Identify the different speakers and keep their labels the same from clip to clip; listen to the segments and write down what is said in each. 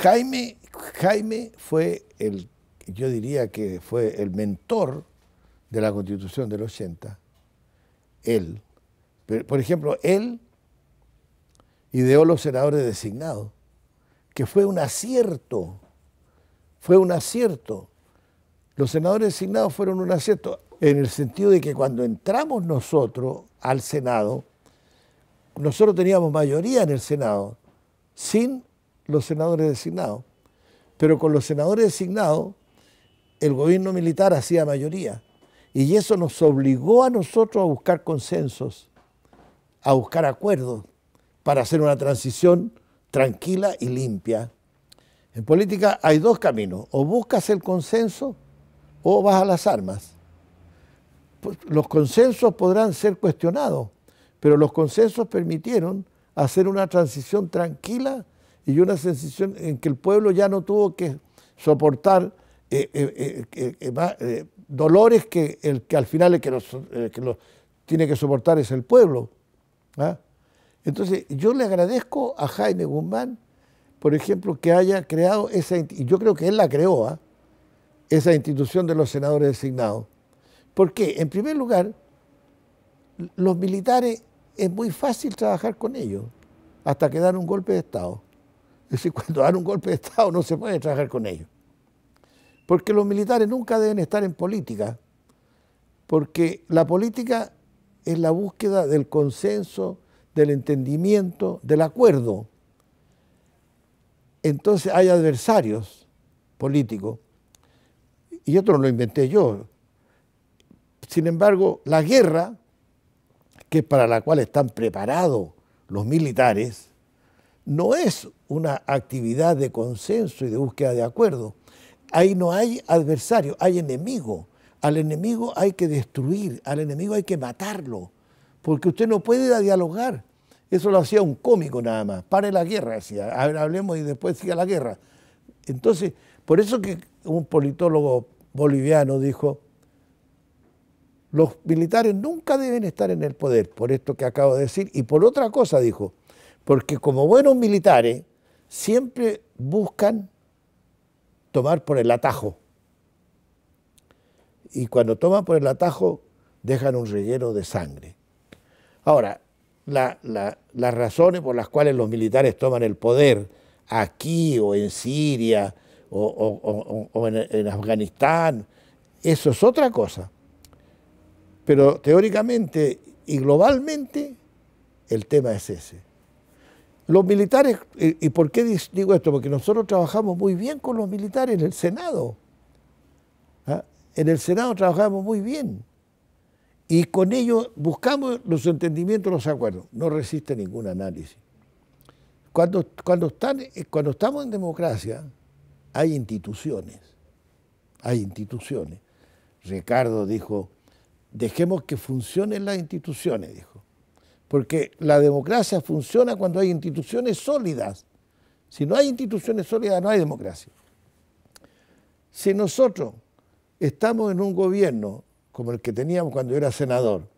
Speaker 1: Jaime, Jaime fue el, yo diría que fue el mentor de la constitución del 80. Él, por ejemplo, él ideó los senadores designados, que fue un acierto, fue un acierto. Los senadores designados fueron un acierto en el sentido de que cuando entramos nosotros al Senado, nosotros teníamos mayoría en el Senado, sin los senadores designados. Pero con los senadores designados, el gobierno militar hacía mayoría. Y eso nos obligó a nosotros a buscar consensos, a buscar acuerdos para hacer una transición tranquila y limpia. En política hay dos caminos, o buscas el consenso o vas a las armas. Pues, los consensos podrán ser cuestionados, pero los consensos permitieron hacer una transición tranquila y una sensación en que el pueblo ya no tuvo que soportar eh, eh, eh, dolores que, el, que al final el que los, tiene que soportar es el pueblo. ¿ah? Entonces, yo le agradezco a Jaime Guzmán, por ejemplo, que haya creado esa, y yo creo que él la creó, ¿ah? esa institución de los senadores designados. Porque, En primer lugar, los militares es muy fácil trabajar con ellos hasta que dan un golpe de Estado. Es decir, cuando dan un golpe de Estado no se puede trabajar con ellos. Porque los militares nunca deben estar en política, porque la política es la búsqueda del consenso, del entendimiento, del acuerdo. Entonces hay adversarios políticos, y esto no lo inventé yo. Sin embargo, la guerra, que es para la cual están preparados los militares, no es una actividad de consenso y de búsqueda de acuerdo. Ahí no hay adversario, hay enemigo. Al enemigo hay que destruir, al enemigo hay que matarlo, porque usted no puede dialogar. Eso lo hacía un cómico nada más. Pare la guerra, decía. hablemos y después siga la guerra. Entonces, por eso que un politólogo boliviano dijo, los militares nunca deben estar en el poder, por esto que acabo de decir, y por otra cosa dijo, porque como buenos militares, siempre buscan tomar por el atajo. Y cuando toman por el atajo, dejan un relleno de sangre. Ahora, las razones por las cuales los militares toman el poder aquí o en Siria o, en Afganistán, eso es otra cosa. Pero teóricamente y globalmente el tema es ese. Los militares, ¿y por qué digo esto? Porque nosotros trabajamos muy bien con los militares en el Senado. ¿ah? En el Senado trabajamos muy bien. Y con ellos buscamos los entendimientos, los acuerdos. No resiste ningún análisis. Cuando, cuando, están, eh, cuando estamos en democracia, hay instituciones. Hay instituciones. Ricardo dijo, dejemos que funcionen las instituciones, dijo. Porque la democracia funciona cuando hay instituciones sólidas. Si no hay instituciones sólidas, no hay democracia. Si nosotros estamos en un gobierno como el que teníamos cuando yo era senador,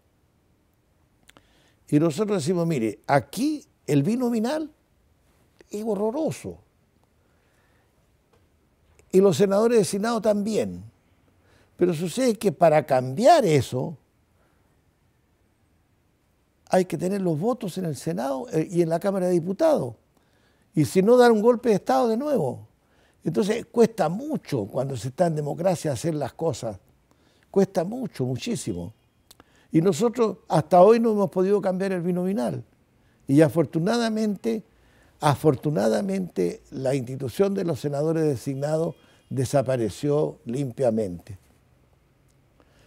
Speaker 1: y nosotros decimos, mire, aquí el binominal es horroroso. Y los senadores designados Senado también. Pero sucede que para cambiar eso, hay que tener los votos en el Senado eh, y en la Cámara de Diputados. Y si no, dar un golpe de Estado de nuevo. Entonces cuesta mucho cuando se está en democracia hacer las cosas. Cuesta mucho, muchísimo. Y nosotros hasta hoy no hemos podido cambiar el binominal. Y afortunadamente, afortunadamente la institución de los senadores designados desapareció limpiamente.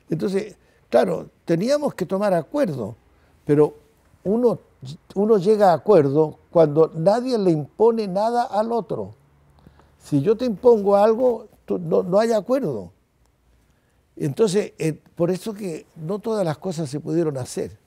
Speaker 1: Entonces, claro, teníamos que tomar acuerdos pero uno, uno llega a acuerdo cuando nadie le impone nada al otro. Si yo te impongo algo, no, hay acuerdo. Entonces, eh, por eso que no todas las cosas se pudieron hacer.